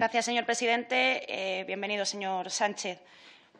Gracias, señor presidente. Eh, bienvenido, señor Sánchez.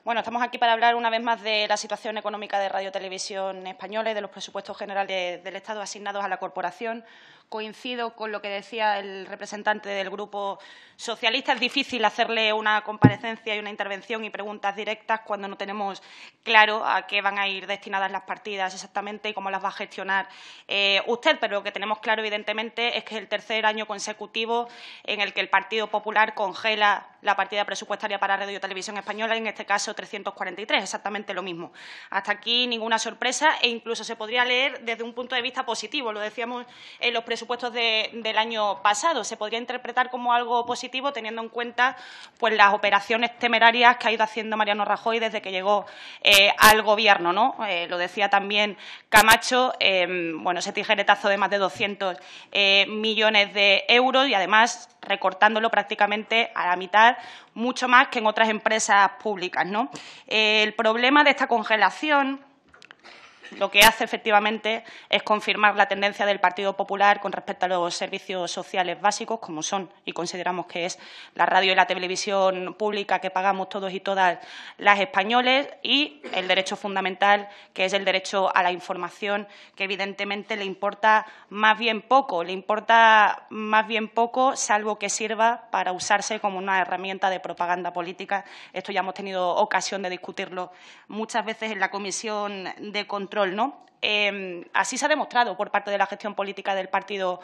Bueno, estamos aquí para hablar una vez más de la situación económica de Radio Televisión Española y de los presupuestos generales del Estado asignados a la corporación. Coincido con lo que decía el representante del Grupo Socialista. Es difícil hacerle una comparecencia y una intervención y preguntas directas cuando no tenemos claro a qué van a ir destinadas las partidas exactamente y cómo las va a gestionar eh, usted. Pero lo que tenemos claro, evidentemente, es que es el tercer año consecutivo en el que el Partido Popular congela la partida presupuestaria para Radio Televisión Española en este caso, 343, exactamente lo mismo. Hasta aquí ninguna sorpresa e incluso se podría leer desde un punto de vista positivo, lo decíamos en los presupuestos del año pasado, se podría interpretar como algo positivo teniendo en cuenta pues, las operaciones temerarias que ha ido haciendo Mariano Rajoy desde que llegó eh, al Gobierno. Eh, lo decía también Camacho, em, bueno, ese tijeretazo de más de 200 eh, millones de euros y además recortándolo prácticamente a la mitad mucho más que en otras empresas públicas. ¿no? el problema de esta congelación lo que hace efectivamente es confirmar la tendencia del Partido Popular con respecto a los servicios sociales básicos, como son y consideramos que es la radio y la televisión pública que pagamos todos y todas las españoles y el derecho fundamental, que es el derecho a la información, que evidentemente le importa más bien poco, le importa más bien poco, salvo que sirva para usarse como una herramienta de propaganda política. Esto ya hemos tenido ocasión de discutirlo muchas veces en la Comisión de Control Em, así se ha demostrado por parte de la gestión política del Partido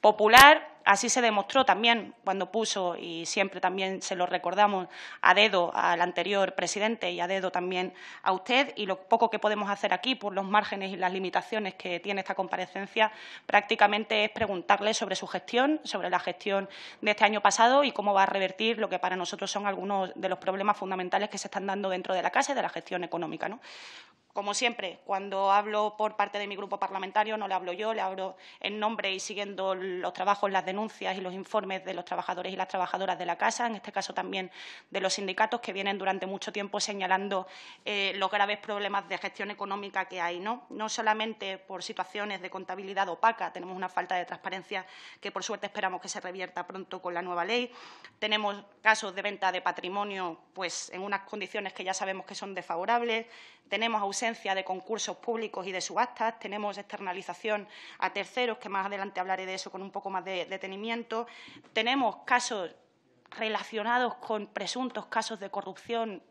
Popular, así se demostró también cuando puso, y siempre también se lo recordamos a dedo al anterior presidente y a dedo también a usted, y lo poco que podemos hacer aquí por los márgenes y las limitaciones que tiene esta comparecencia prácticamente es preguntarle sobre su gestión, sobre la gestión de este año pasado y cómo va a revertir lo que para nosotros son algunos de los problemas fundamentales que se están dando dentro de la casa y de la gestión económica. Como siempre, cuando hablo por parte de mi grupo parlamentario, no le hablo yo, le hablo en nombre y siguiendo los trabajos, las denuncias y los informes de los trabajadores y las trabajadoras de la Casa, en este caso también de los sindicatos que vienen durante mucho tiempo señalando eh, los graves problemas de gestión económica que hay. ¿no? solamente por situaciones de contabilidad opaca, tenemos una falta de transparencia que, por suerte, esperamos que se revierta pronto con la nueva ley. Tenemos casos de venta de patrimonio pues, en unas condiciones que ya sabemos que son desfavorables. Tenemos de concursos públicos y de subastas, tenemos externalización a terceros, que más adelante hablaré de eso con un poco más de detenimiento, tenemos casos relacionados con presuntos casos de corrupción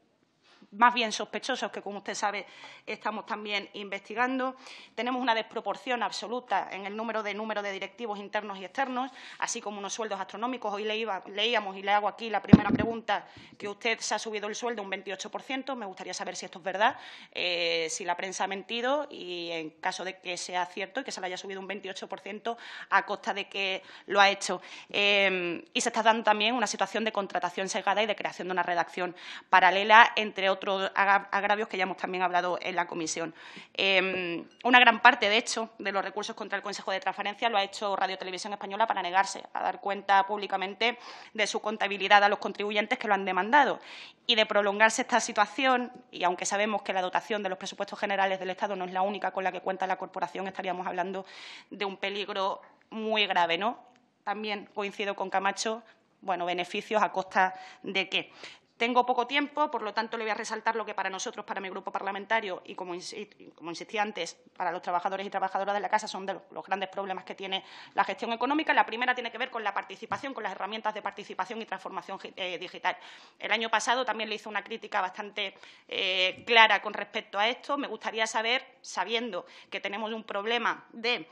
más bien sospechosos que, como usted sabe, estamos también investigando. Tenemos una desproporción absoluta en el número de número de directivos internos y externos, así como unos sueldos astronómicos. Hoy leíamos y le hago aquí la primera pregunta que usted se ha subido el sueldo un 28%. Me gustaría saber si esto es verdad, eh, si la prensa ha mentido y, en caso de que sea cierto y que se le haya subido un 28% a costa de que lo ha hecho. Em, y se está dando también una situación de contratación sesgada y de creación de una redacción paralela, entre otros otros agravios que ya hemos también hablado en la comisión. Em, una gran parte, de hecho, de los recursos contra el Consejo de Transparencia lo ha hecho Radio Televisión Española para negarse a dar cuenta públicamente de su contabilidad a los contribuyentes que lo han demandado. Y de prolongarse esta situación, y aunque sabemos que la dotación de los presupuestos generales del Estado no es la única con la que cuenta la corporación, estaríamos hablando de un peligro muy grave, ¿no? También coincido con Camacho, bueno, beneficios a costa de qué. Tengo poco tiempo, por lo tanto, le voy a resaltar lo que para nosotros, para mi grupo parlamentario y, como, insistí antes, para los trabajadores y trabajadoras de la Casa son de los, grandes problemas que tiene la gestión económica. La primera tiene que ver con la participación, con las herramientas de participación y transformación eh, digital. El año pasado también le hice una crítica bastante eh, clara con respecto a esto. Me gustaría saber, sabiendo que tenemos un problema de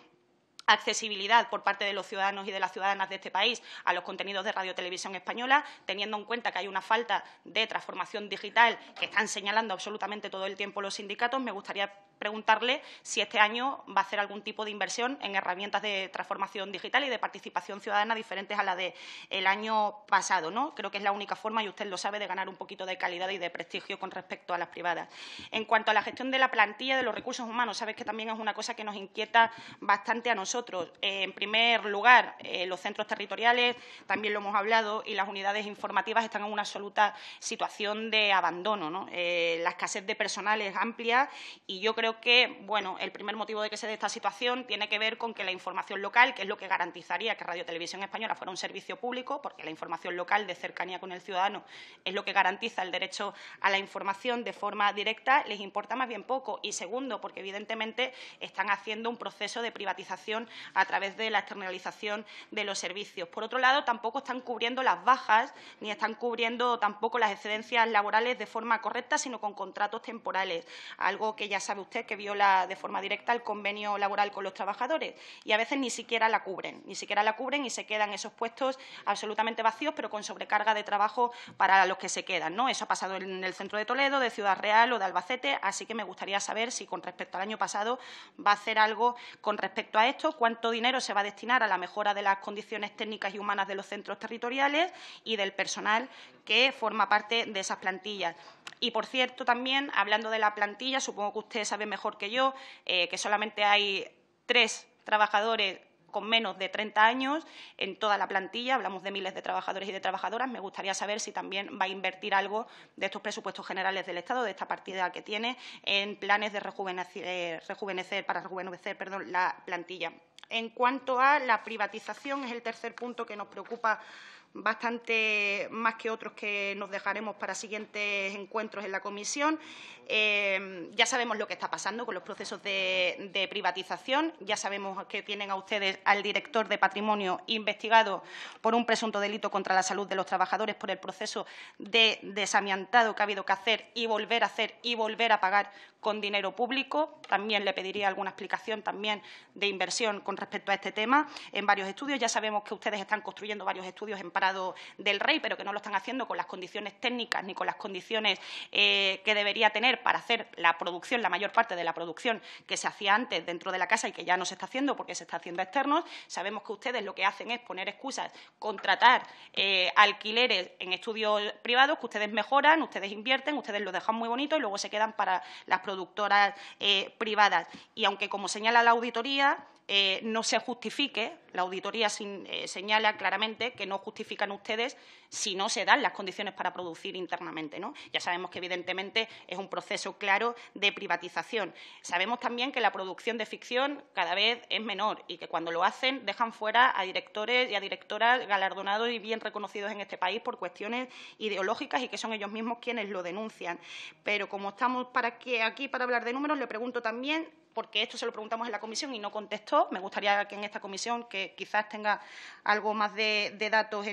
accesibilidad por parte de los ciudadanos y de las ciudadanas de este país a los contenidos de Radio Televisión Española, teniendo en cuenta que hay una falta de transformación digital que están señalando absolutamente todo el tiempo los sindicatos, me gustaría preguntarle si este año va a hacer algún tipo de inversión en herramientas de transformación digital y de participación ciudadana diferentes a la del el año pasado. ¿no? Creo que es la única forma, y usted lo sabe, de ganar un poquito de calidad y de prestigio con respecto a las privadas. En cuanto a la gestión de la plantilla de los recursos humanos, sabes que también es una cosa que nos inquieta bastante a nosotros. Eh, en primer lugar, eh, los centros territoriales, también lo hemos hablado, y las unidades informativas están en una absoluta situación de abandono. Eh, la escasez de personal es amplia y yo creo que, bueno, el primer motivo de que se dé esta situación tiene que ver con que la información local, que es lo que garantizaría que Radio Televisión Española fuera un servicio público, porque la información local de cercanía con el ciudadano es lo que garantiza el derecho a la información de forma directa, les importa más bien poco. Y segundo, porque evidentemente están haciendo un proceso de privatización a través de la externalización de los servicios. Por otro lado, tampoco están cubriendo las bajas ni están cubriendo tampoco las excedencias laborales de forma correcta, sino con contratos temporales, algo que ya sabe usted que viola de forma directa el convenio laboral con los trabajadores y a veces ni siquiera la cubren, ni siquiera la cubren y se quedan esos puestos absolutamente vacíos, pero con sobrecarga de trabajo para los que se quedan. Eso ha pasado en el centro de Toledo, de Ciudad Real o de Albacete, así que me gustaría saber si con respecto al año pasado va a hacer algo con respecto a esto, cuánto dinero se va a destinar a la mejora de las condiciones técnicas y humanas de los centros territoriales y del personal que forma parte de esas plantillas. Y, por cierto, también, hablando de la plantilla, supongo que usted sabe mejor que yo eh, que solamente hay tres trabajadores con menos de 30 años en toda la plantilla, hablamos de miles de trabajadores y de trabajadoras, me gustaría saber si también va a invertir algo de estos presupuestos generales del Estado, de esta partida que tiene, en planes de rejuvenecer, eh, rejuvenecer para rejuvenecer perdón, la plantilla. En cuanto a la privatización, es el tercer punto que nos preocupa bastante más que otros que nos dejaremos para siguientes encuentros en la comisión. Eh, ya sabemos lo que está pasando con los procesos de, de, privatización, ya sabemos que tienen a ustedes al director de patrimonio investigado por un presunto delito contra la salud de los trabajadores por el proceso de desamiantado que ha habido que hacer y volver a hacer y volver a pagar con dinero público. También le pediría alguna explicación también de inversión con respecto a este tema en varios estudios. Ya sabemos que ustedes están construyendo varios estudios en del rey, pero que no lo están haciendo con las condiciones técnicas ni con las condiciones eh, que debería tener para hacer la producción, la mayor parte de la producción que se hacía antes dentro de la casa y que ya no se está haciendo porque se está haciendo externos. Sabemos que ustedes lo que hacen es poner excusas, contratar eh, alquileres en estudios privados que ustedes mejoran, ustedes invierten, ustedes lo dejan muy bonito y luego se quedan para las productoras eh, privadas. Y aunque, como señala la auditoría, eh, no se justifique. La auditoría eh, señala claramente que no justifican ustedes si no se dan las condiciones para producir internamente. ¿no? Ya sabemos que, evidentemente, es un proceso claro de privatización. Sabemos también que la producción de ficción cada vez es menor y que cuando lo hacen dejan fuera a directores y a directoras galardonados y bien reconocidos en este país por cuestiones ideológicas y que son ellos mismos quienes lo denuncian. Pero como estamos para aquí para hablar de números, le pregunto también porque esto se lo preguntamos en la comisión y no contestó. Me gustaría que en esta comisión, que quizás tenga algo más de, datos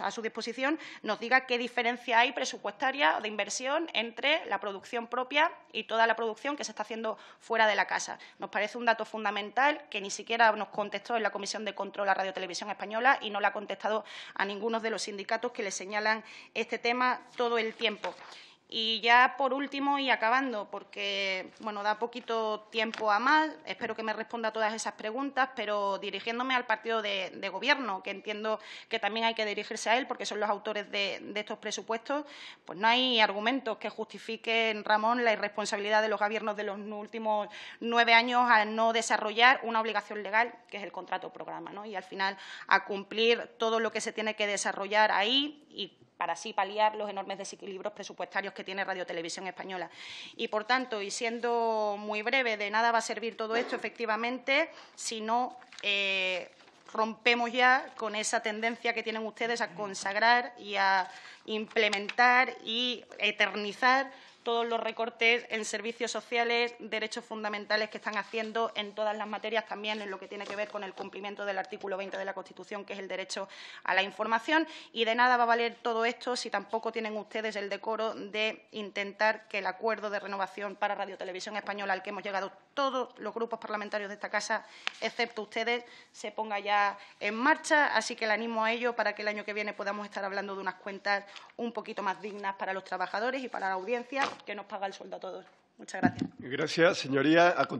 a su disposición, nos diga qué diferencia hay presupuestaria o de inversión entre la producción propia y toda la producción que se está haciendo fuera de la casa. Nos parece un dato fundamental que ni siquiera nos contestó en la Comisión de Control a Radio Televisión Española y no la ha contestado a ninguno de los sindicatos que le señalan este tema todo el tiempo. Y ya por último y acabando, porque bueno, da poquito tiempo a más, espero que me responda a todas esas preguntas, pero dirigiéndome al partido de, gobierno, que entiendo que también hay que dirigirse a él porque son los autores de, estos presupuestos, pues no hay argumentos que justifiquen, Ramón, la irresponsabilidad de los gobiernos de los últimos nueve años a no desarrollar una obligación legal, que es el contrato programa, ¿no? y al final a cumplir todo lo que se tiene que desarrollar ahí y para así paliar los enormes desequilibrios presupuestarios que tiene Radio Televisión Española. Y, por tanto, y siendo muy breve, de nada va a servir todo esto, efectivamente, si no eh, rompemos ya con esa tendencia que tienen ustedes a consagrar y a implementar y eternizar todos los recortes en servicios sociales, derechos fundamentales que están haciendo en todas las materias, también en lo que tiene que ver con el cumplimiento del artículo 20 de la Constitución, que es el derecho a la información. Y de nada va a valer todo esto si tampoco tienen ustedes el decoro de intentar que el acuerdo de renovación para Radio Española, al que hemos llegado todos los grupos parlamentarios de esta Casa, excepto ustedes, se ponga ya en marcha. Así que le animo a ello para que el año que viene podamos estar hablando de unas cuentas un poquito más dignas para los trabajadores y para la audiencia que nos paga el sueldo a todos. Muchas gracias. Gracias, señoría. A